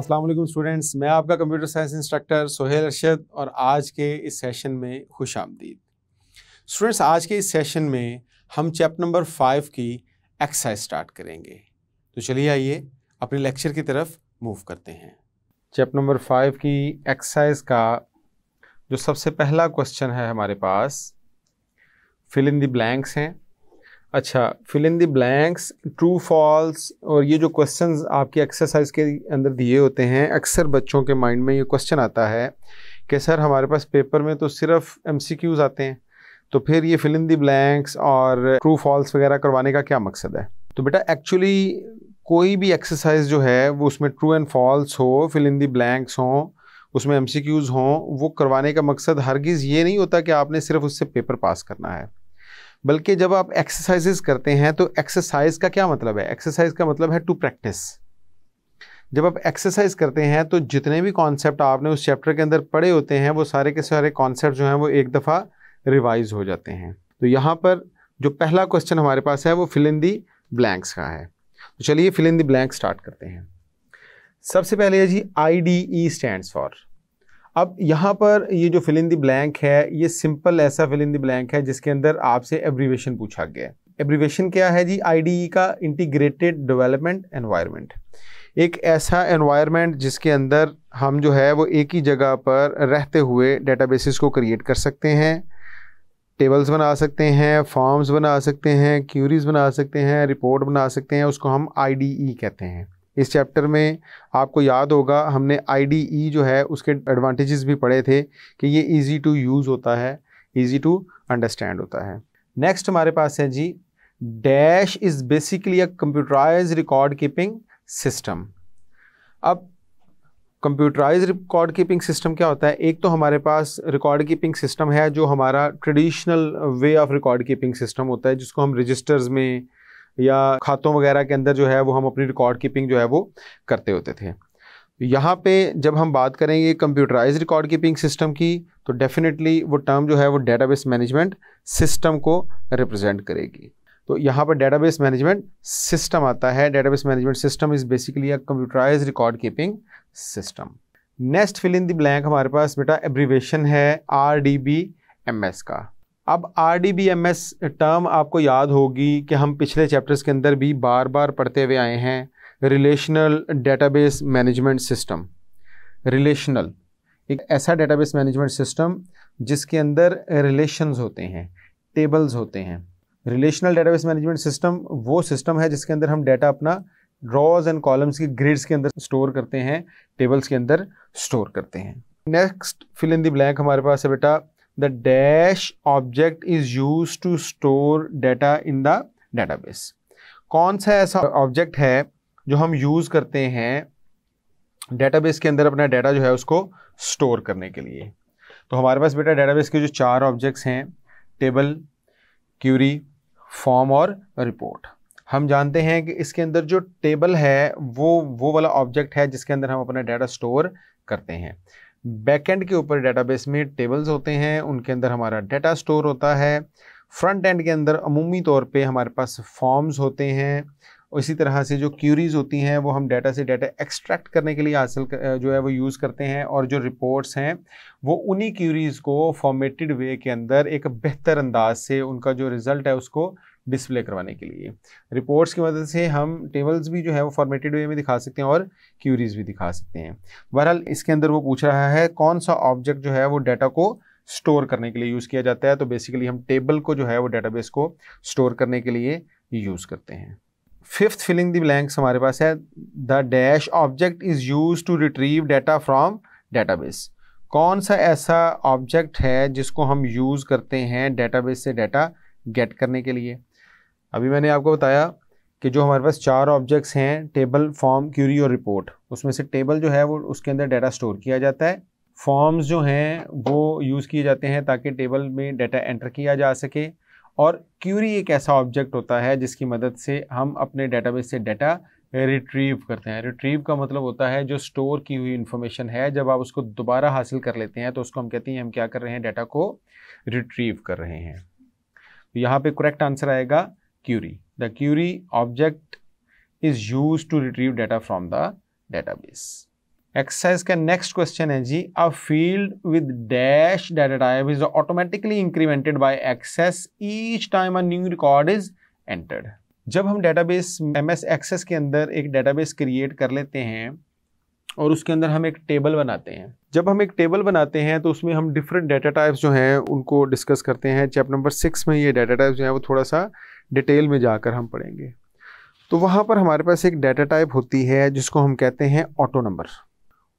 अस्सलाम वालेकुम स्टूडेंट्स मैं आपका computer science instructor Sohail Arshad और आज के इस सेशन में खुश आमदीद स्टूडेंट्स आज के इस सेशन में हम चैप्टर नंबर फाइव की एक्सरसाइज स्टार्ट करेंगे तो चलिए आइए अपने लेक्चर की तरफ मूव करते हैं चैप्टर नंबर फाइव की एक्सरसाइज का जो सबसे पहला क्वेश्चन है हमारे पास फिल इन द ब्लैंक्स हैं अच्छा fill in the blanks true false और ये जो क्वेश्चंस आपकी एक्सरसाइज के अंदर दिए होते हैं अक्सर बच्चों के माइंड में ये क्वेश्चन आता है कि सर हमारे पास पेपर में तो सिर्फ एम आते हैं तो फिर ये फिल इन दी ब्लैंक्स और ट्रू फॉल्स वगैरह करवाने का क्या मकसद है तो बेटा एक्चुअली कोई भी एक्सरसाइज जो है वो उसमें ट्रू एंड फॉल्स हो फिल इन दी ब्लैंक्स हों उसमें एम हों वो करवाने का मकसद हरगिज़ ये नहीं होता कि आपने सिर्फ उससे पेपर पास करना है बल्कि जब आप एक्सरसाइजेस करते हैं तो एक्सरसाइज का क्या मतलब है एक्सरसाइज का मतलब है टू प्रैक्टिस जब आप एक्सरसाइज करते हैं तो जितने भी कॉन्सेप्ट आपने उस चैप्टर के अंदर पढ़े होते हैं वो सारे के सारे कॉन्सेप्ट जो हैं वो एक दफ़ा रिवाइज हो जाते हैं तो यहाँ पर जो पहला क्वेश्चन हमारे पास है वो फिल इन दी ब्लैंक्स का है तो चलिए fill in the blank start करते हैं सबसे पहले है जी I D E stand for अब यहाँ पर ये जो फिल इन दी ब्लैंक है ये सिंपल ऐसा फिल इन दी ब्लैंक है जिसके अंदर आपसे एब्रीवेशन पूछा गया है एब्रीवेशन क्या है जी ई e का इंटीग्रेटेड डेवलपमेंट एनवायरमेंट एक ऐसा एनवायरमेंट जिसके अंदर हम जो है वो एक ही जगह पर रहते हुए बेसिस को क्रिएट कर सकते हैं टेबल्स बना सकते हैं फॉर्म्स बना सकते हैं क्यूरीज बना सकते हैं रिपोर्ट बना सकते हैं उसको हम ई e कहते हैं इस चैप्टर में आपको याद होगा हमने आई e जो है उसके एडवांटेजेस भी पढ़े थे कि ये ईजी टू यूज़ होता है ईजी टू अंडरस्टैंड होता है नेक्स्ट हमारे पास है जी dash is basically a computerise record keeping system अब कंप्यूटराइज रिकॉर्ड कीपिंग सिस्टम क्या होता है एक तो हमारे पास रिकॉर्ड कीपिंग सिस्टम है जो हमारा traditional way of record keeping system होता है जिसको हम रजिस्टर्स में या खातों वगैरह के अंदर जो है वो हम अपनी रिकॉर्ड कीपिंग जो है वो करते होते थे यहाँ पे जब हम बात करेंगे कंप्यूटराइज रिकॉर्ड कीपिंग सिस्टम की तो डेफिनेटली वो टर्म जो है वो डेटाबेस मैनेजमेंट सिस्टम को रिप्रेजेंट करेगी तो यहाँ पर डेटाबेस मैनेजमेंट सिस्टम आता है database management system is basically a computerise record keeping system next fill in the blank हमारे पास बेटा एब्रीवेशन है R D B M S का अब R D B M S term आपको याद होगी कि हम पिछले चैप्टर्स के अंदर भी बार बार पढ़ते हुए आए हैं relational database management system relational एक ऐसा डेटाबेस मैनेजमेंट सिस्टम जिसके अंदर रिलेशंस होते हैं टेबल्स होते हैं रिलेशनल डेटाबेस मैनेजमेंट सिस्टम वो सिस्टम है जिसके अंदर हम डेटा अपना रॉज एंड कॉलम्स की ग्रिड्स के अंदर स्टोर करते हैं टेबल्स के अंदर स्टोर करते हैं next fill in the blank हमारे पास है बेटा the dash object is used to store data in the database कौन सा ऐसा ऑब्जेक्ट है जो हम यूज़ करते हैं डेटाबेस के अंदर अपना डाटा जो है उसको स्टोर करने के लिए तो हमारे पास बेटा डेटाबेस के जो चार ऑब्जेक्ट्स हैं टेबल क्यूरी फॉर्म और रिपोर्ट हम जानते हैं कि इसके अंदर जो टेबल है वो वो वाला ऑब्जेक्ट है जिसके अंदर हम अपना डाटा स्टोर करते हैं बैकएंड के ऊपर डेटाबेस में टेबल्स होते हैं उनके अंदर हमारा डेटा स्टोर होता है फ्रंट एंड के अंदर अमूमी तौर पे हमारे पास फॉर्म्स होते हैं और इसी तरह से जो क्यूरीज होती हैं वो हम डाटा से डेटा एक्सट्रैक्ट करने के लिए हासिल जो है वो यूज़ करते हैं और जो रिपोर्ट्स हैं वो उन्हीं क्यूरीज़ को फॉर्मेटेड वे के अंदर एक बेहतर अंदाज से उनका जो रिज़ल्ट है उसको डिस्प्ले करवाने के लिए रिपोर्ट्स की मदद से हम टेबल्स भी जो है वो फॉर्मेटेड वे में दिखा सकते हैं और क्यूरीज भी दिखा सकते हैं बहरहाल इसके अंदर वो पूछ रहा है कौन सा ऑब्जेक्ट जो है वो डाटा को स्टोर करने के लिए यूज़ किया जाता है तो बेसिकली हम टेबल को जो है वो डेटाबेस को स्टोर करने के लिए यूज़ करते हैं फिफ्थ फिलिंग द ब्लैंक्स हमारे पास है the dash object is use to retrieve data from database कौन सा ऐसा ऑब्जेक्ट है जिसको हम यूज़ करते हैं डेटाबेस से डाटा गेट करने के लिए अभी मैंने आपको बताया कि जो हमारे पास चार ऑब्जेक्ट्स हैं टेबल फॉर्म क्यूरी और रिपोर्ट उसमें से टेबल जो है वो उसके अंदर डाटा स्टोर किया जाता है फॉर्म्स जो हैं वो यूज़ किए जाते हैं ताकि टेबल में डाटा एंटर किया जा सके और क्यूरी एक ऐसा ऑब्जेक्ट होता है जिसकी मदद से हम अपने डेटाबेस से डाटा रिट्रीव करते हैं रिट्रीव का मतलब होता है जो स्टोर की हुई इन्फॉर्मेशन है जब आप उसको दोबारा हासिल कर लेते हैं तो उसको हम कहते हैं हम क्या कर रहे हैं डाटा को रिट्रीव कर रहे हैं तो यहाँ पे करेक्ट आंसर आएगा query the query object is use to retrieve data from the database exercise का नेक्स्ट क्वेश्चन है जी a field with dash data type is automatically incremented by Access each time a new record is entered जब हम database M S access के अंदर एक database create कर लेते हैं और उसके अंदर हम एक टेबल बनाते हैं जब हम एक टेबल बनाते हैं तो उसमें हम डिफरेंट डेटा टाइप्स जो हैं उनको डिस्कस करते हैं चैप्टर नंबर सिक्स में ये डेटा टाइप्स जो है वो थोड़ा सा डिटेल में जाकर हम पढ़ेंगे तो वहाँ पर हमारे पास एक डाटा टाइप होती है जिसको हम कहते हैं ऑटो नंबर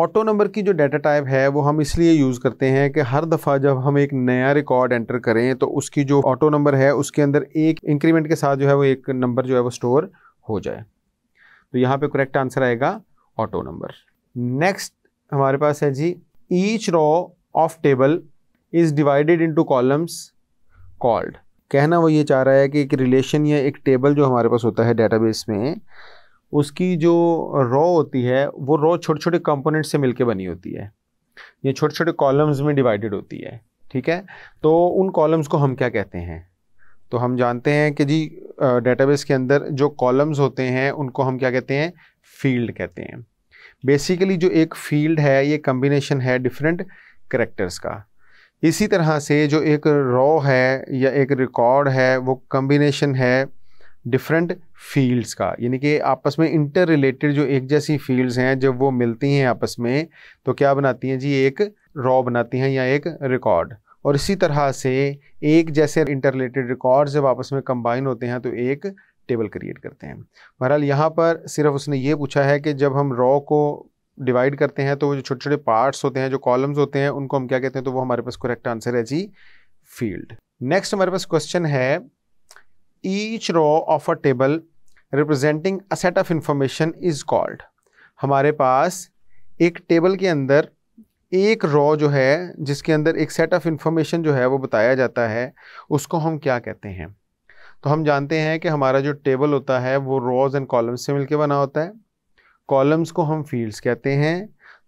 ऑटो नंबर की जो डाटा टाइप है वो हम इसलिए यूज़ करते हैं कि हर दफ़ा जब हम एक नया रिकॉर्ड एंटर करें तो उसकी जो ऑटो नंबर है उसके अंदर एक इंक्रीमेंट के साथ जो है वो एक नंबर जो है वो स्टोर हो जाए तो यहाँ पे करेक्ट आंसर आएगा ऑटो नंबर नेक्स्ट हमारे पास है जी each row of table is divided into columns called कहना वो ये चाह रहा है कि एक रिलेशन या एक टेबल जो हमारे पास होता है डेटाबेस में उसकी जो रॉ होती है वो रॉ छोटे छोटे कंपोनेंट से मिलके बनी होती है ये छोटे छोटे कॉलम्स में डिवाइडेड होती है ठीक है तो उन कॉलम्स को हम क्या कहते हैं तो हम जानते हैं कि जी डेटाबेस के अंदर जो कॉलम्स होते हैं उनको हम क्या कहते हैं फील्ड कहते हैं बेसिकली जो एक फील्ड है ये कम्बिनेशन है डिफरेंट करेक्टर्स का इसी तरह से जो एक रॉ है या एक रिकॉर्ड है वो कम्बिनेशन है डिफरेंट फील्ड्स का यानी कि आपस में इंटर रिलेटेड जो एक जैसी फील्ड्स हैं जब वो मिलती हैं आपस में तो क्या बनाती हैं जी एक रॉ बनाती हैं या एक रिकॉर्ड और इसी तरह से एक जैसे इंटर रिलेटेड रिकॉर्ड जब आपस में कंबाइन होते हैं तो एक टेबल क्रिएट करते हैं बहरहाल यहाँ पर सिर्फ उसने ये पूछा है कि जब हम रॉ को डिवाइड करते हैं तो वो जो छोटे छोटे पार्ट्स होते हैं जो कॉलम्स होते हैं उनको हम क्या कहते हैं तो वो हमारे पास करेक्ट आंसर है जी फील्ड नेक्स्ट हमारे पास क्वेश्चन है each row of a table representing a set of information is called हमारे पास एक टेबल के अंदर एक रॉ जो है जिसके अंदर एक सेट ऑफ इंफॉर्मेशन जो है वो बताया जाता है उसको हम क्या कहते हैं तो हम जानते हैं कि हमारा जो टेबल होता है वो रॉज एंड कॉलम्स से मिलके बना होता है कॉलम्स को हम फील्ड्स कहते हैं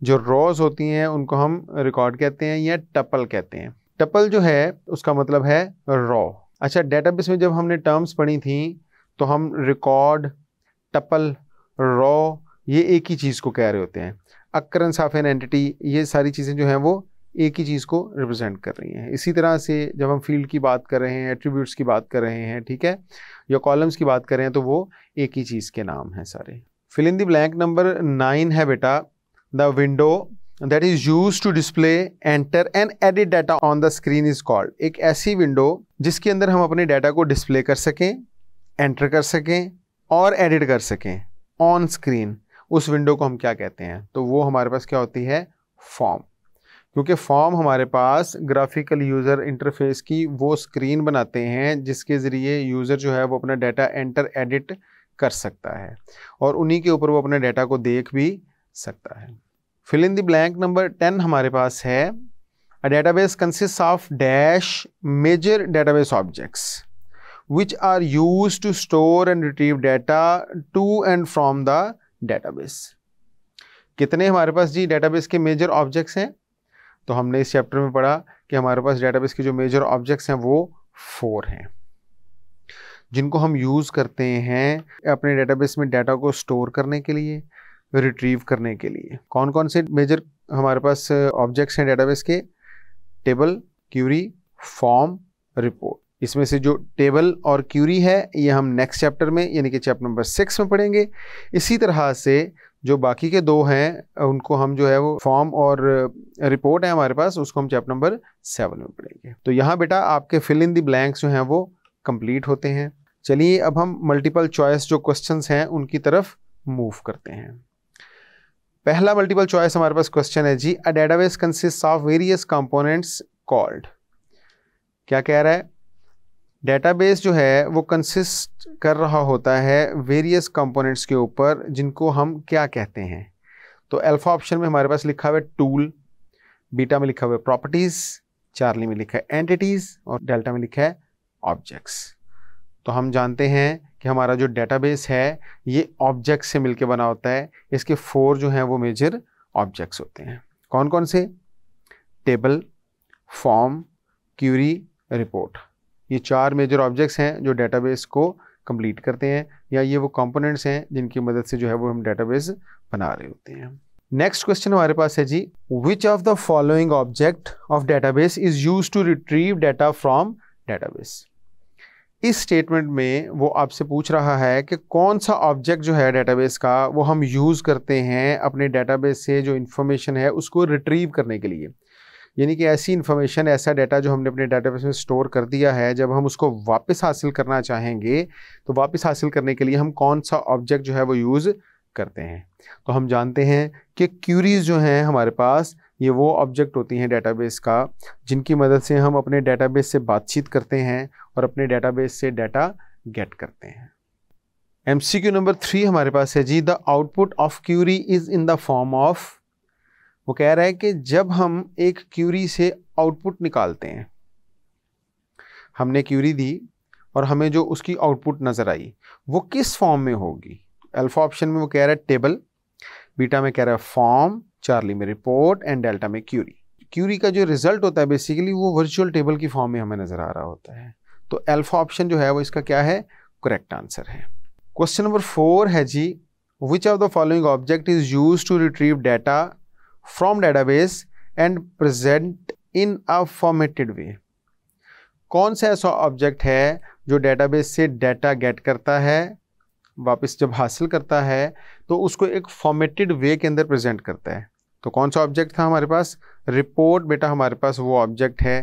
जो रॉज होती हैं उनको हम रिकॉर्ड कहते हैं या टपल कहते हैं टपल जो है उसका मतलब है रॉ अच्छा डेटाबेस में जब हमने टर्म्स पढ़ी थी तो हम रिकॉर्ड टपल रॉ ये एक ही चीज़ को कह रहे होते हैं अक्करेंस ऑफ एन एंटिटी ये सारी चीज़ें जो हैं वो एक ही चीज़ को रिप्रेजेंट कर रही हैं इसी तरह से जब हम फील्ड की बात कर रहे हैं एट्रीब्यूट्स की बात कर रहे हैं ठीक है या कॉलम्स की बात कर रहे हैं तो वो एक ही चीज़ के नाम हैं सारे fill in the blank number nine है बेटा the window that is use to display enter and edit data on the screen is called एक ऐसी विंडो जिसके अंदर हम अपने डाटा को डिस्प्ले कर सकें एंटर कर सकें और एडिट कर सकें ऑन स्क्रीन उस विंडो को हम क्या कहते हैं तो वो हमारे पास क्या होती है फॉर्म क्योंकि फॉर्म हमारे पास ग्राफिकल यूज़र इंटरफेस की वो स्क्रीन बनाते हैं जिसके ज़रिए यूज़र जो है वो अपना डाटा एंटर एडिट कर सकता है और उन्हीं के ऊपर वो अपने डेटा को देख भी सकता है fill in the blank number ten हमारे पास है a database consist of dash major database objects which are use to store and retrieve data to and from the database. कितने हमारे पास जी डेटाबेस के मेजर ऑब्जेक्ट्स हैं तो हमने इस चैप्टर में पढ़ा कि हमारे पास डेटाबेस के जो मेजर ऑब्जेक्ट्स हैं वो फोर हैं जिनको हम यूज़ करते हैं अपने डेटाबेस में डाटा को स्टोर करने के लिए रिट्रीव करने के लिए कौन कौन से मेजर हमारे पास ऑब्जेक्ट्स हैं डेटाबेस के टेबल क्यूरी फॉर्म रिपोर्ट इसमें से जो टेबल और क्यूरी है ये हम नेक्स्ट चैप्टर में यानी कि चैप्टर नंबर सिक्स में पढ़ेंगे इसी तरह से जो बाकी के दो हैं उनको हम जो है वो फॉर्म और रिपोर्ट है हमारे पास उसको हम चैप्टर नंबर सेवन में पढ़ेंगे तो यहाँ बेटा आपके फिल इन दी ब्लैंक्स जो हैं वो कंप्लीट होते हैं चलिए अब हम मल्टीपल चॉइस जो क्वेश्चन हैं उनकी तरफ मूव करते हैं पहला मल्टीपल चॉइस हमारे पास क्वेश्चन है जी a database consist of various components called क्या कह रहा है डेटाबेस जो है वो कंसिस्ट कर रहा होता है वेरियस कंपोनेंट्स के ऊपर जिनको हम क्या कहते हैं तो अल्फ़ा ऑप्शन में हमारे पास लिखा हुआ है टूल बीटा में लिखा हुआ है प्रॉपर्टीज़ चार्ली में लिखा है एंटिटीज़ और डेल्टा में लिखा है ऑब्जेक्ट्स तो हम जानते हैं कि हमारा जो डेटाबेस है ये ऑब्जेक्ट से मिलके बना होता है इसके फोर जो हैं वो मेजर ऑब्जेक्ट्स होते हैं कौन कौन से टेबल फॉर्म क्यूरी रिपोर्ट ये चार मेजर ऑब्जेक्ट्स हैं जो डेटाबेस को कंप्लीट करते हैं या ये वो कंपोनेंट्स हैं जिनकी मदद से जो है वो हम डेटाबेस बना रहे होते हैं नेक्स्ट क्वेश्चन हमारे पास है जी which of the following object of database is use to retrieve data from database इस स्टेटमेंट में वो आपसे पूछ रहा है कि कौन सा ऑब्जेक्ट जो है डेटाबेस का वो हम यूज़ करते हैं अपने डेटाबेस से जो इन्फॉर्मेशन है उसको रिट्रीव करने के लिए यानी कि ऐसी इन्फॉर्मेशन ऐसा डाटा जो हमने अपने डेटाबेस में स्टोर कर दिया है जब हम उसको वापस हासिल करना चाहेंगे तो वापस हासिल करने के लिए हम कौन सा ऑब्जेक्ट जो है वो यूज़ करते हैं तो हम जानते हैं कि क्यूरीज़ जो हैं हमारे पास ये वो ऑब्जेक्ट होती हैं डेटाबेस का जिनकी मदद से हम अपने डेटाबेस से बातचीत करते हैं और अपने डेटाबेस से डाटा गेट करते हैं M C Q number three हमारे पास है जी the output of query is in the form of वो कह रहा है कि जब हम एक क्यूरी से आउटपुट निकालते हैं हमने क्यूरी दी और हमें जो उसकी आउटपुट नज़र आई वो किस फॉर्म में होगी अल्फ़ा ऑप्शन में वो कह रहा है टेबल बीटा में कह रहा है फॉर्म चार्ली में रिपोर्ट एंड डेल्टा में क्यूरी क्यूरी का जो रिजल्ट होता है बेसिकली वो वर्चुअल टेबल की फॉर्म में हमें नज़र आ रहा होता है तो एल्फा ऑप्शन जो है वो इसका क्या है करेक्ट आंसर है क्वेश्चन नंबर फोर है जी which of the following object is use to retrieve data from database and present in a formatted way कौन सा ऐसा ऑब्जेक्ट है जो डेटाबेस से डाटा गेट करता है वापस जब हासिल करता है तो उसको एक फॉर्मेटेड वे के अंदर प्रेजेंट करता है तो कौन सा ऑब्जेक्ट था हमारे पास रिपोर्ट बेटा हमारे पास वो ऑब्जेक्ट है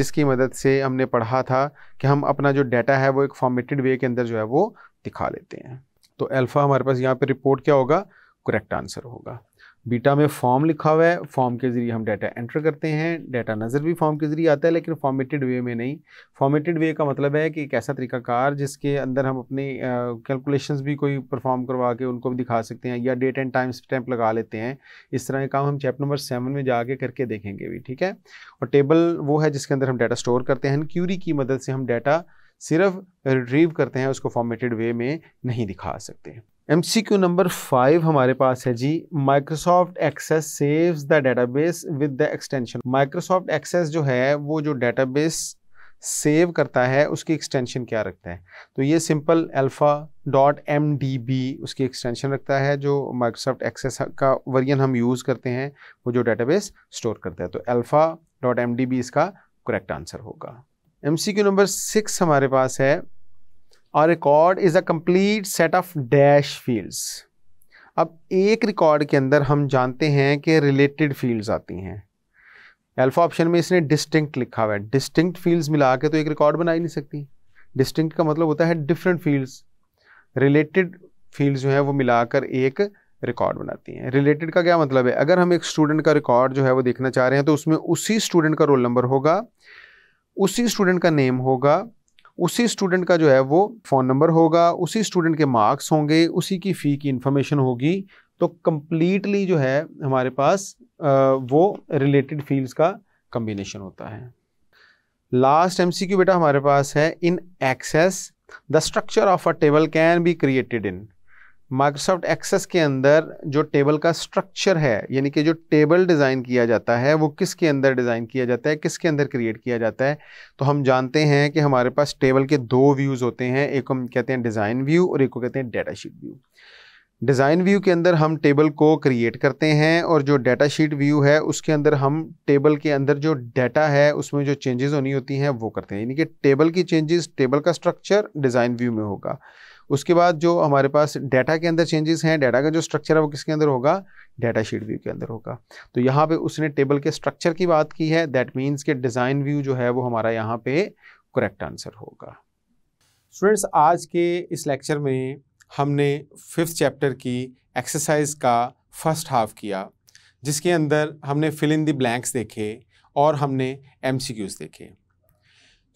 जिसकी मदद से हमने पढ़ा था कि हम अपना जो डाटा है वो एक फॉर्मेटेड वे के अंदर जो है वो दिखा लेते हैं तो अल्फ़ा हमारे पास यहाँ पे रिपोर्ट क्या होगा करेक्ट आंसर होगा बीटा में फॉर्म लिखा हुआ है फॉर्म के ज़रिए हम डाटा एंटर करते हैं डाटा नज़र भी फॉर्म के ज़रिए आता है लेकिन फॉर्मेटेड वे में नहीं फॉर्मेटेड वे का मतलब है कि एक ऐसा तरीकाकार जिसके अंदर हम अपने कैलकुलेशंस भी कोई परफॉर्म करवा के उनको भी दिखा सकते हैं या डेट एंड टाइम स्टैम्प लगा लेते हैं इस तरह के काम हम चैप्टर नंबर सेवन में जाके करके देखेंगे भी ठीक है और टेबल वो है जिसके अंदर हम डाटा स्टोर करते हैं क्यूरी की मदद से हम डाटा सिर्फ रिट्रीव करते हैं उसको फॉर्मेटेड वे में नहीं दिखा सकते M C Q number five हमारे पास है जी Microsoft Access save the database with the extension Microsoft Access जो है वो जो डेटाबेस सेव करता है उसकी एक्सटेंशन क्या रखता है तो ये simple alpha dot M D B उसकी एक्सटेंशन रखता है जो माइक्रोसॉफ्ट एक्सेस का वर्जन हम यूज़ करते हैं वो जो डेटाबेस स्टोर करता है तो alpha dot M D B इसका करेक्ट आंसर होगा M C Q number six हमारे पास है और record is a complete set of dash fields अब एक रिकॉर्ड के अंदर हम जानते हैं कि रिलेटेड फील्ड्स आती हैं अल्फ़ा ऑप्शन में इसने डिस्टिंक्ट लिखा हुआ है डिस्टिंक्ट फील्ड्स मिला के तो एक रिकॉर्ड बना ही नहीं सकती डिस्टिंक्ट का मतलब होता है डिफरेंट फील्ड्स रिलेटेड फील्ड्स जो है वो मिलाकर एक रिकॉर्ड बनाती हैं रिलेटेड का क्या मतलब है अगर हम एक स्टूडेंट का रिकॉर्ड जो है वो देखना चाह रहे हैं तो उसमें उसी स्टूडेंट का रोल नंबर होगा उसी स्टूडेंट का नेम होगा उसी स्टूडेंट का जो है वो फ़ोन नंबर होगा उसी स्टूडेंट के मार्क्स होंगे उसी की फ़ी की इन्फॉर्मेशन होगी तो कम्प्लीटली जो है हमारे पास वो रिलेटेड फील्ड्स का कम्बिनेशन होता है लास्ट एम बेटा हमारे पास है in Access the structure of a table can be created in Microsoft Access के अंदर जो टेबल का स्ट्रक्चर है यानी कि जो टेबल डिज़ाइन किया जाता है वो किसके अंदर डिज़ाइन किया जाता है किसके अंदर क्रिएट किया जाता है तो हम जानते हैं कि हमारे पास टेबल के दो व्यूज़ होते हैं एक हम कहते हैं डिज़ाइन व्यू और एक को कहते हैं datasheet view design view के अंदर हम टेबल को क्रिएट करते हैं और जो डाटा शीट व्यू है उसके अंदर हम टेबल के अंदर जो डाटा है उसमें जो चेंजेस होनी होती हैं वो करते हैं यानी कि टेबल की चेंजेस टेबल का स्ट्रक्चर डिज़ाइन व्यू में होगा उसके बाद जो हमारे पास डाटा के अंदर चेंजेस हैं डाटा का जो स्ट्रक्चर है वो किसके अंदर होगा डाटा शीट व्यू के अंदर होगा तो यहाँ पे उसने टेबल के स्ट्रक्चर की बात की है दैट मीन्स के डिज़ाइन व्यू जो है वो हमारा यहाँ पे करेक्ट आंसर होगा स्टूडेंट्स आज के इस लेक्चर में हमने फिफ्थ चैप्टर की एक्सरसाइज का फर्स्ट हाफ किया जिसके अंदर हमने फिल इन दी ब्लैंक्स देखे और हमने क्यूज देखे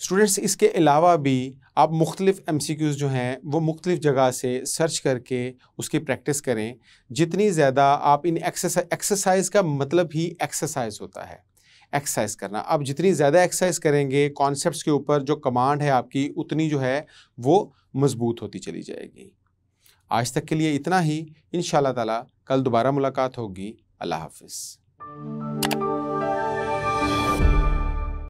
स्टूडेंट्स इसके अलावा भी आप मुख्तलिफ एम सी क्यूज़ जो हैं वो मुख्तलिफ जगह से सर्च करके उसकी प्रैक्टिस करें जितनी ज़्यादा आप इन एक्सरसाइज का मतलब ही एक्सरसाइज होता है एक्सरसाइज करना आप जितनी ज़्यादा एक्सरसाइज करेंगे कॉन्सेप्ट्स के ऊपर जो कमांड है आपकी उतनी जो है वो मज़बूत होती चली जाएगी आज तक के लिए इतना ही इन ताला कल दोबारा मुलाकात होगी अल्लाह हाफिज़